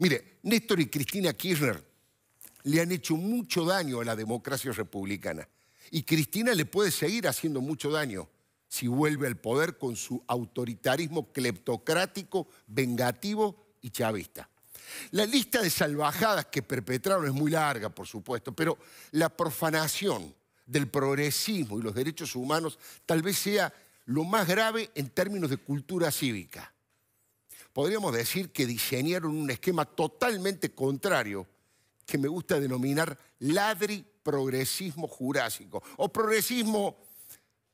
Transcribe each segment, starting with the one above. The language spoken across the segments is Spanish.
Mire, Néstor y Cristina Kirchner le han hecho mucho daño a la democracia republicana. Y Cristina le puede seguir haciendo mucho daño si vuelve al poder con su autoritarismo cleptocrático, vengativo y chavista. La lista de salvajadas que perpetraron es muy larga, por supuesto, pero la profanación del progresismo y los derechos humanos tal vez sea lo más grave en términos de cultura cívica podríamos decir que diseñaron un esquema totalmente contrario que me gusta denominar ladri progresismo jurásico o progresismo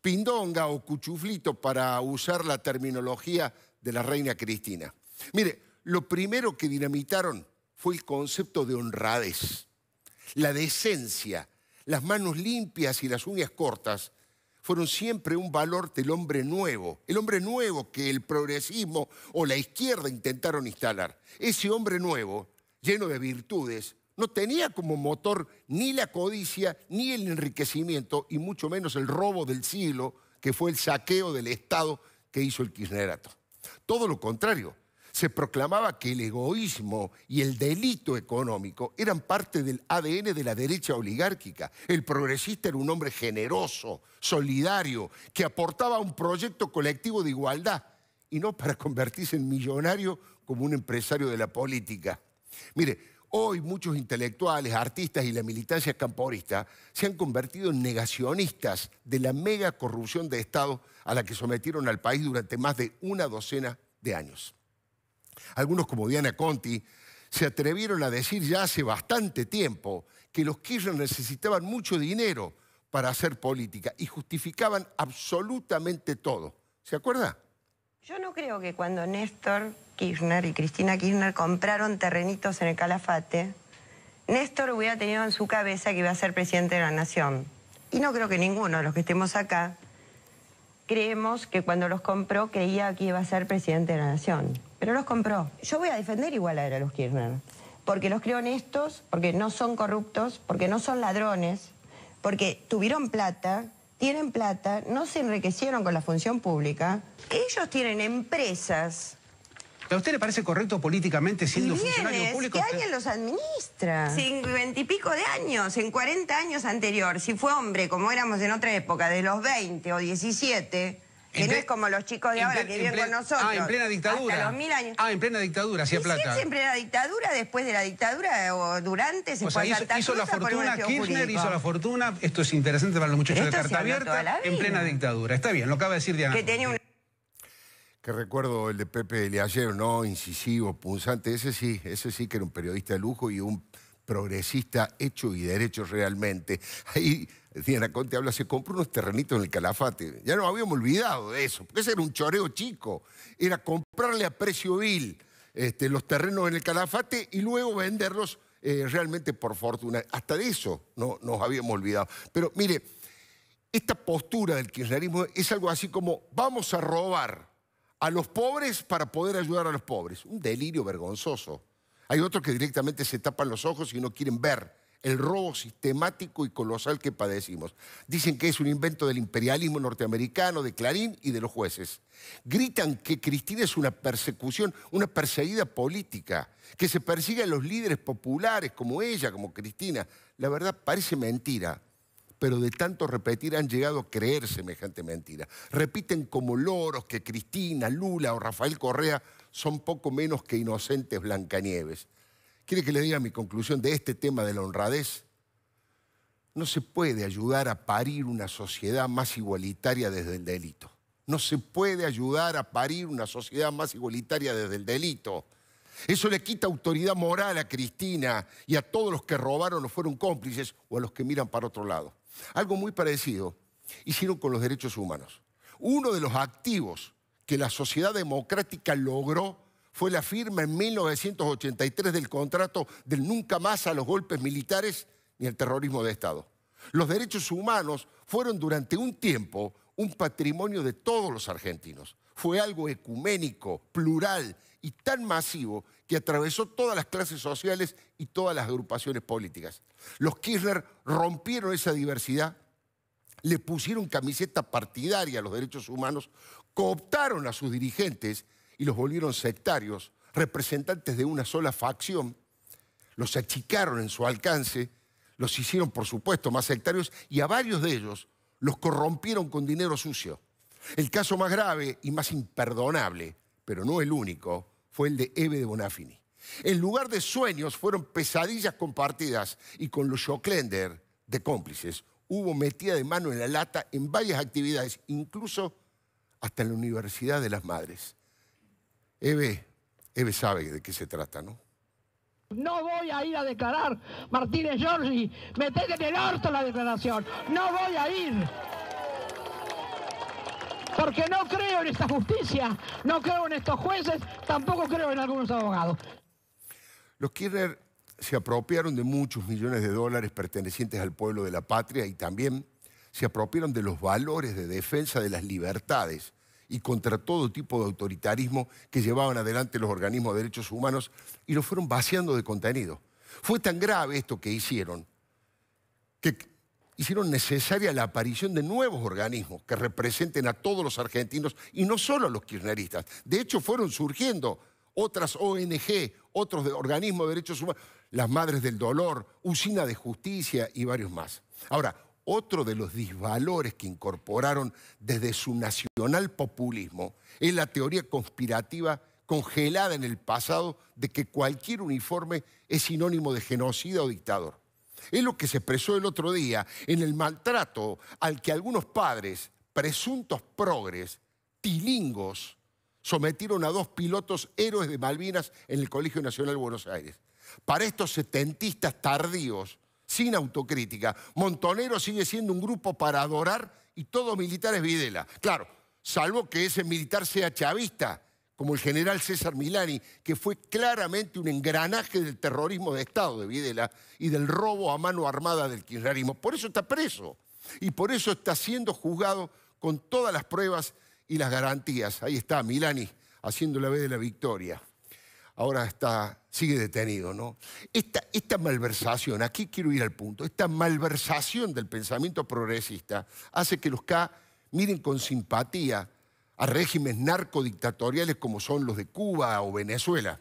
pindonga o cuchuflito para usar la terminología de la reina Cristina. Mire, lo primero que dinamitaron fue el concepto de honradez, la decencia, las manos limpias y las uñas cortas fueron siempre un valor del hombre nuevo, el hombre nuevo que el progresismo o la izquierda intentaron instalar. Ese hombre nuevo, lleno de virtudes, no tenía como motor ni la codicia, ni el enriquecimiento, y mucho menos el robo del siglo, que fue el saqueo del Estado que hizo el Kirchnerato. Todo lo contrario, se proclamaba que el egoísmo y el delito económico eran parte del ADN de la derecha oligárquica. El progresista era un hombre generoso, solidario, que aportaba un proyecto colectivo de igualdad y no para convertirse en millonario como un empresario de la política. Mire, Hoy muchos intelectuales, artistas y la militancia camporista se han convertido en negacionistas de la mega corrupción de Estado a la que sometieron al país durante más de una docena de años. Algunos como Diana Conti se atrevieron a decir ya hace bastante tiempo que los Kirchner necesitaban mucho dinero para hacer política y justificaban absolutamente todo. ¿Se acuerda? Yo no creo que cuando Néstor Kirchner y Cristina Kirchner compraron terrenitos en el Calafate, Néstor hubiera tenido en su cabeza que iba a ser presidente de la nación. Y no creo que ninguno de los que estemos acá creemos que cuando los compró creía que iba a ser presidente de la nación pero los compró. Yo voy a defender igual a los Kirchner, porque los creo honestos, porque no son corruptos, porque no son ladrones, porque tuvieron plata, tienen plata, no se enriquecieron con la función pública. Ellos tienen empresas ¿A usted le parece correcto políticamente siendo funcionario público? alguien los administra? Sin y pico de años, en 40 años anterior, si fue hombre, como éramos en otra época, de los 20 o 17, que no es como los chicos de ahora que viven con nosotros. Ah, en plena dictadura. Hasta los mil años. Ah, en plena dictadura, hacía plata. en plena dictadura, después de la dictadura o durante, se o sea, hizo, la fortuna, Kirchner hizo la fortuna. Esto es interesante para los muchachos de Carta Abierta. En plena dictadura. Está bien, lo acaba de decir Diana. Que tenía un... Que recuerdo el de Pepe de ayer, ¿no? Incisivo, punzante. Ese sí, ese sí que era un periodista de lujo y un progresista hecho y derecho realmente. Ahí Diana Conte habla, se compró unos terrenitos en el Calafate. Ya nos habíamos olvidado de eso, porque ese era un choreo chico. Era comprarle a precio vil este, los terrenos en el Calafate y luego venderlos eh, realmente por fortuna. Hasta de eso no, nos habíamos olvidado. Pero mire, esta postura del kirchnerismo es algo así como vamos a robar a los pobres para poder ayudar a los pobres. Un delirio vergonzoso. Hay otros que directamente se tapan los ojos y no quieren ver el robo sistemático y colosal que padecimos. Dicen que es un invento del imperialismo norteamericano, de Clarín y de los jueces. Gritan que Cristina es una persecución, una perseguida política, que se persigue a los líderes populares como ella, como Cristina. La verdad parece mentira, pero de tanto repetir han llegado a creer semejante mentira. Repiten como loros que Cristina, Lula o Rafael Correa son poco menos que inocentes Blancanieves. ¿Quiere que le diga mi conclusión de este tema de la honradez? No se puede ayudar a parir una sociedad más igualitaria desde el delito. No se puede ayudar a parir una sociedad más igualitaria desde el delito. Eso le quita autoridad moral a Cristina y a todos los que robaron o fueron cómplices o a los que miran para otro lado. Algo muy parecido hicieron con los derechos humanos. Uno de los activos que la sociedad democrática logró fue la firma en 1983 del contrato del nunca más a los golpes militares ni al terrorismo de Estado. Los derechos humanos fueron durante un tiempo un patrimonio de todos los argentinos. Fue algo ecuménico, plural y tan masivo que atravesó todas las clases sociales y todas las agrupaciones políticas. Los Kirchner rompieron esa diversidad, le pusieron camiseta partidaria a los derechos humanos, cooptaron a sus dirigentes y los volvieron sectarios, representantes de una sola facción, los achicaron en su alcance, los hicieron por supuesto más sectarios y a varios de ellos los corrompieron con dinero sucio. El caso más grave y más imperdonable, pero no el único, fue el de Eve de Bonafini. En lugar de sueños fueron pesadillas compartidas y con los Joclender de cómplices hubo metida de mano en la lata en varias actividades, incluso hasta en la Universidad de las Madres. Eve, Eve sabe de qué se trata, ¿no? No voy a ir a declarar, Martínez Giorgi, meted en el orto la declaración, no voy a ir. Porque no creo en esta justicia, no creo en estos jueces, tampoco creo en algunos abogados. Los Kirchner se apropiaron de muchos millones de dólares pertenecientes al pueblo de la patria y también se apropiaron de los valores de defensa de las libertades y contra todo tipo de autoritarismo que llevaban adelante los organismos de derechos humanos y lo fueron vaciando de contenido. Fue tan grave esto que hicieron que hicieron necesaria la aparición de nuevos organismos que representen a todos los argentinos y no solo a los kirchneristas. De hecho, fueron surgiendo otras ONG, otros organismos de derechos humanos, las Madres del Dolor, Usina de Justicia y varios más. Ahora, otro de los disvalores que incorporaron desde su nacional populismo es la teoría conspirativa congelada en el pasado de que cualquier uniforme es sinónimo de genocida o dictador. Es lo que se expresó el otro día en el maltrato al que algunos padres, presuntos progres, tilingos, sometieron a dos pilotos héroes de Malvinas en el Colegio Nacional de Buenos Aires. Para estos setentistas tardíos, sin autocrítica. Montonero sigue siendo un grupo para adorar y todo militar es Videla. Claro, salvo que ese militar sea chavista, como el general César Milani, que fue claramente un engranaje del terrorismo de Estado de Videla y del robo a mano armada del kirchnerismo. Por eso está preso y por eso está siendo juzgado con todas las pruebas y las garantías. Ahí está Milani haciendo la vez de la victoria ahora está, sigue detenido, ¿no? Esta, esta malversación, aquí quiero ir al punto, esta malversación del pensamiento progresista hace que los K miren con simpatía a regímenes narcodictatoriales como son los de Cuba o Venezuela.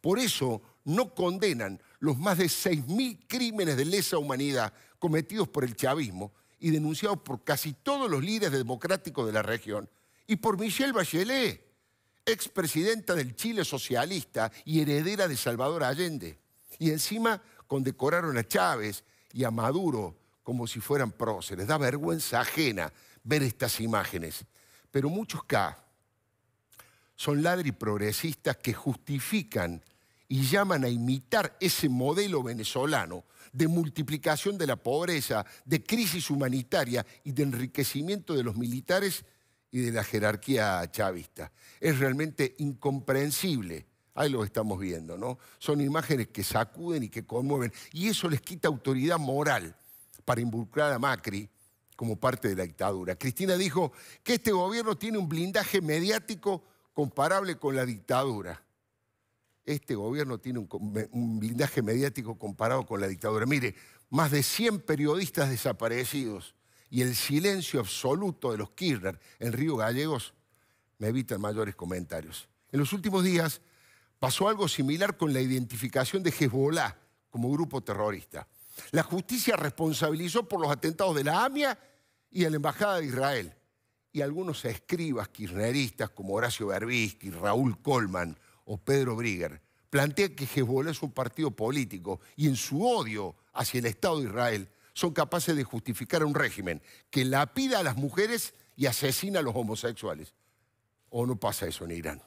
Por eso no condenan los más de 6.000 crímenes de lesa humanidad cometidos por el chavismo y denunciados por casi todos los líderes democráticos de la región y por Michelle Bachelet, expresidenta del Chile socialista y heredera de Salvador Allende. Y encima condecoraron a Chávez y a Maduro como si fueran próceres. Da vergüenza ajena ver estas imágenes. Pero muchos K son ladri progresistas que justifican y llaman a imitar ese modelo venezolano de multiplicación de la pobreza, de crisis humanitaria y de enriquecimiento de los militares y de la jerarquía chavista. Es realmente incomprensible. Ahí lo estamos viendo, ¿no? Son imágenes que sacuden y que conmueven. Y eso les quita autoridad moral para involucrar a Macri como parte de la dictadura. Cristina dijo que este gobierno tiene un blindaje mediático comparable con la dictadura. Este gobierno tiene un, blindaje mediático comparado con la dictadura. Mire, más de 100 periodistas desaparecidos y el silencio absoluto de los Kirchner en Río Gallegos me evita mayores comentarios. En los últimos días pasó algo similar con la identificación de Hezbollah como grupo terrorista. La justicia responsabilizó por los atentados de la AMIA y de la Embajada de Israel. Y algunos escribas kirchneristas como Horacio Berbisky, Raúl Colman o Pedro Brigger plantean que Hezbollah es un partido político y en su odio hacia el Estado de Israel son capaces de justificar a un régimen que lapida a las mujeres y asesina a los homosexuales. ¿O no pasa eso en Irán?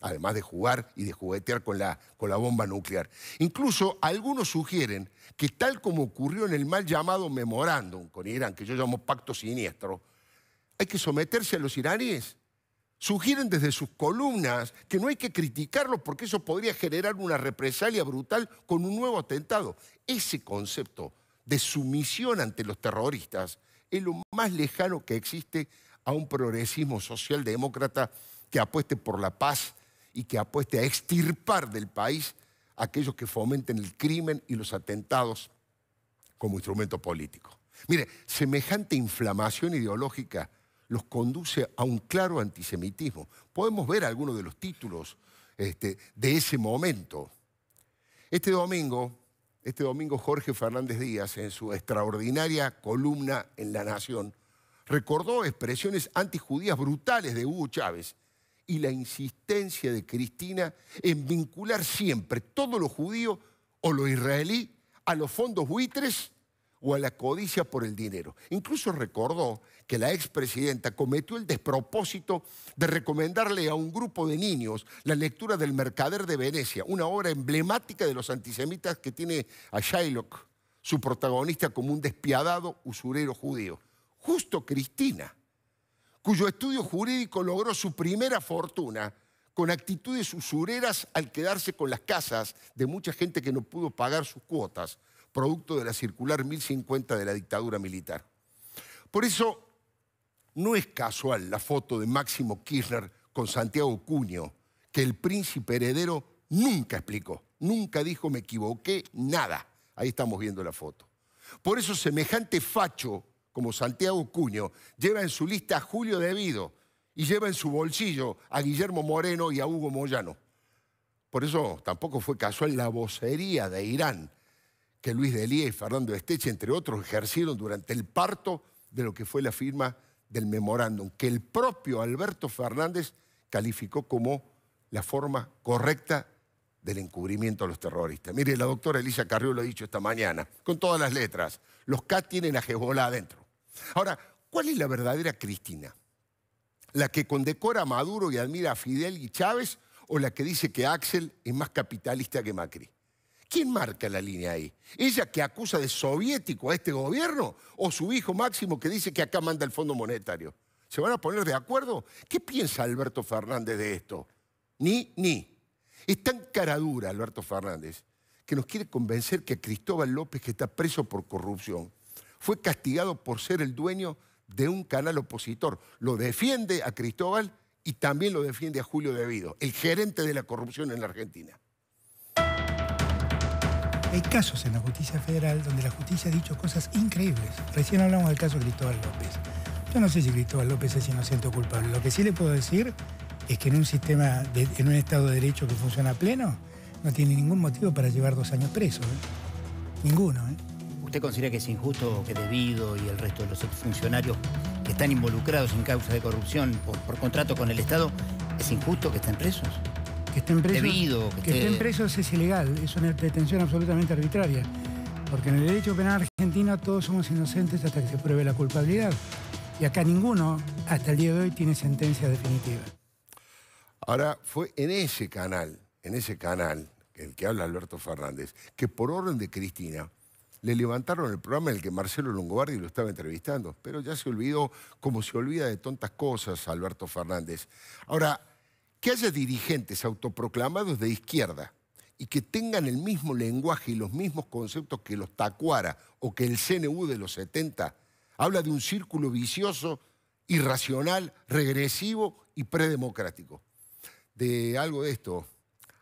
Además de jugar y de juguetear con la, con la bomba nuclear. Incluso algunos sugieren que tal como ocurrió en el mal llamado memorándum con Irán, que yo llamo pacto siniestro, hay que someterse a los iraníes sugieren desde sus columnas que no hay que criticarlos porque eso podría generar una represalia brutal con un nuevo atentado. Ese concepto de sumisión ante los terroristas es lo más lejano que existe a un progresismo socialdemócrata que apueste por la paz y que apueste a extirpar del país a aquellos que fomenten el crimen y los atentados como instrumento político. Mire, semejante inflamación ideológica los conduce a un claro antisemitismo. Podemos ver algunos de los títulos este, de ese momento. Este domingo, este domingo Jorge Fernández Díaz, en su extraordinaria columna en La Nación, recordó expresiones antijudías brutales de Hugo Chávez y la insistencia de Cristina en vincular siempre todo lo judío o lo israelí a los fondos buitres o a la codicia por el dinero. Incluso recordó que la expresidenta cometió el despropósito de recomendarle a un grupo de niños la lectura del Mercader de Venecia, una obra emblemática de los antisemitas que tiene a Shylock, su protagonista, como un despiadado usurero judío. Justo Cristina, cuyo estudio jurídico logró su primera fortuna con actitudes usureras al quedarse con las casas de mucha gente que no pudo pagar sus cuotas producto de la circular 1050 de la dictadura militar. Por eso, no es casual la foto de Máximo Kirchner con Santiago Cuño, que el príncipe heredero nunca explicó, nunca dijo me equivoqué, nada. Ahí estamos viendo la foto. Por eso semejante facho como Santiago Cuño lleva en su lista a Julio Devido y lleva en su bolsillo a Guillermo Moreno y a Hugo Moyano. Por eso tampoco fue casual la vocería de Irán que Luis Elía y Fernando Esteche, entre otros, ejercieron durante el parto de lo que fue la firma del memorándum, que el propio Alberto Fernández calificó como la forma correcta del encubrimiento a los terroristas. Mire, la doctora Elisa Carrió lo ha dicho esta mañana, con todas las letras. Los K tienen a Hezbollah adentro. Ahora, ¿cuál es la verdadera Cristina? ¿La que condecora a Maduro y admira a Fidel y Chávez o la que dice que Axel es más capitalista que Macri? ¿Quién marca la línea ahí? ¿Ella que acusa de soviético a este gobierno o su hijo Máximo que dice que acá manda el Fondo Monetario? ¿Se van a poner de acuerdo? ¿Qué piensa Alberto Fernández de esto? Ni, ni. Es tan caradura Alberto Fernández que nos quiere convencer que Cristóbal López, que está preso por corrupción, fue castigado por ser el dueño de un canal opositor. Lo defiende a Cristóbal y también lo defiende a Julio Devido, el gerente de la corrupción en la Argentina. Hay casos en la justicia federal donde la justicia ha dicho cosas increíbles. Recién hablamos del caso de Cristóbal López. Yo no sé si Cristóbal López es inocente o culpable. Lo que sí le puedo decir es que en un sistema, en un Estado de Derecho que funciona pleno, no tiene ningún motivo para llevar dos años preso. ¿eh? Ninguno. ¿eh? ¿Usted considera que es injusto que Debido y el resto de los funcionarios que están involucrados en causas de corrupción por, por contrato con el Estado, es injusto que estén presos? Que estén presos, es ilegal, es una pretensión absolutamente arbitraria. Porque en el derecho penal argentino todos somos inocentes hasta que se pruebe la culpabilidad. Y acá ninguno, hasta el día de hoy, tiene sentencia definitiva. Ahora, fue en ese canal, en ese canal, el que habla Alberto Fernández, que por orden de Cristina le levantaron el programa en el que Marcelo Longobardi lo estaba entrevistando. Pero ya se olvidó, como se olvida de tontas cosas, Alberto Fernández. Ahora, que haya dirigentes autoproclamados de izquierda y que tengan el mismo lenguaje y los mismos conceptos que los Tacuara o que el CNU de los 70, habla de un círculo vicioso, irracional, regresivo y predemocrático. De algo de esto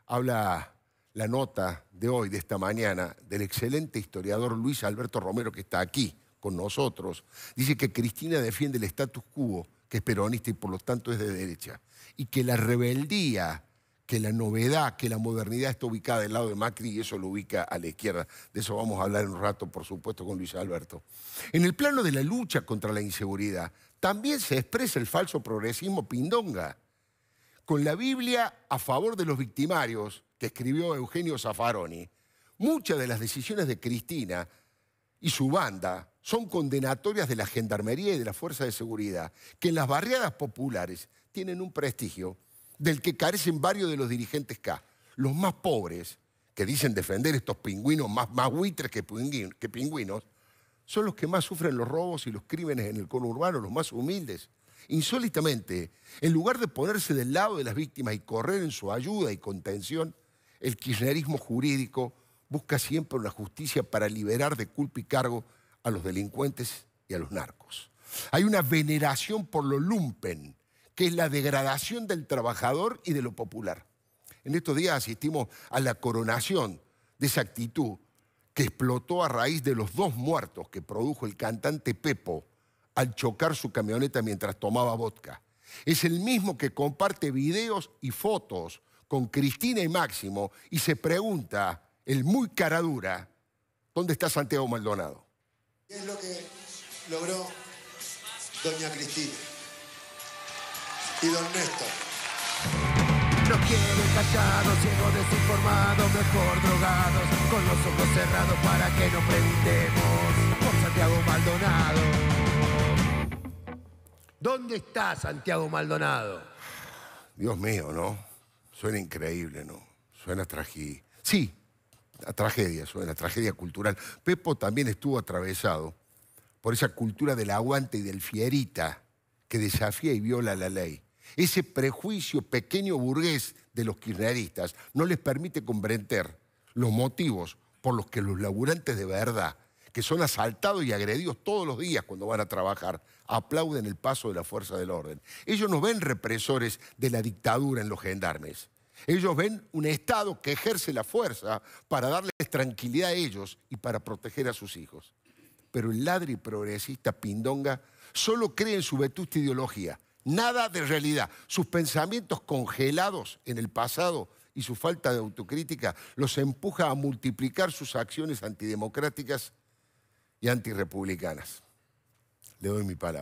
habla la nota de hoy, de esta mañana, del excelente historiador Luis Alberto Romero que está aquí con nosotros. Dice que Cristina defiende el status quo que es peronista y por lo tanto es de derecha, y que la rebeldía, que la novedad, que la modernidad está ubicada del lado de Macri y eso lo ubica a la izquierda. De eso vamos a hablar en un rato, por supuesto, con Luis Alberto. En el plano de la lucha contra la inseguridad, también se expresa el falso progresismo pindonga, con la Biblia a favor de los victimarios que escribió Eugenio Zaffaroni. Muchas de las decisiones de Cristina y su banda son condenatorias de la gendarmería y de la fuerza de seguridad, que en las barriadas populares tienen un prestigio del que carecen varios de los dirigentes K, los más pobres, que dicen defender estos pingüinos más, más que, que pingüinos, son los que más sufren los robos y los crímenes en el urbano, los más humildes. Insólitamente, en lugar de ponerse del lado de las víctimas y correr en su ayuda y contención, el kirchnerismo jurídico busca siempre una justicia para liberar de culpa y cargo a los delincuentes y a los narcos. Hay una veneración por lo lumpen, que es la degradación del trabajador y de lo popular. En estos días asistimos a la coronación de esa actitud que explotó a raíz de los dos muertos que produjo el cantante Pepo al chocar su camioneta mientras tomaba vodka. Es el mismo que comparte videos y fotos con Cristina y Máximo y se pregunta, el muy caradura, ¿dónde está Santiago Maldonado? ¿Qué Es lo que logró doña Cristina y don Néstor. Nos quiero callados, ciegos, desinformados, mejor drogados, con los ojos cerrados para que no preguntemos por Santiago Maldonado. ¿Dónde está Santiago Maldonado? Dios mío, ¿no? Suena increíble, ¿no? Suena trají. Sí, la tragedia, sobre la tragedia cultural. Pepo también estuvo atravesado por esa cultura del aguante y del fierita que desafía y viola la ley. Ese prejuicio pequeño burgués de los kirchneristas no les permite comprender los motivos por los que los laburantes de verdad, que son asaltados y agredidos todos los días cuando van a trabajar, aplauden el paso de la fuerza del orden. Ellos no ven represores de la dictadura en los gendarmes. Ellos ven un Estado que ejerce la fuerza para darles tranquilidad a ellos y para proteger a sus hijos. Pero el ladri progresista Pindonga solo cree en su vetusta ideología, nada de realidad. Sus pensamientos congelados en el pasado y su falta de autocrítica los empuja a multiplicar sus acciones antidemocráticas y antirepublicanas. Le doy mi palabra.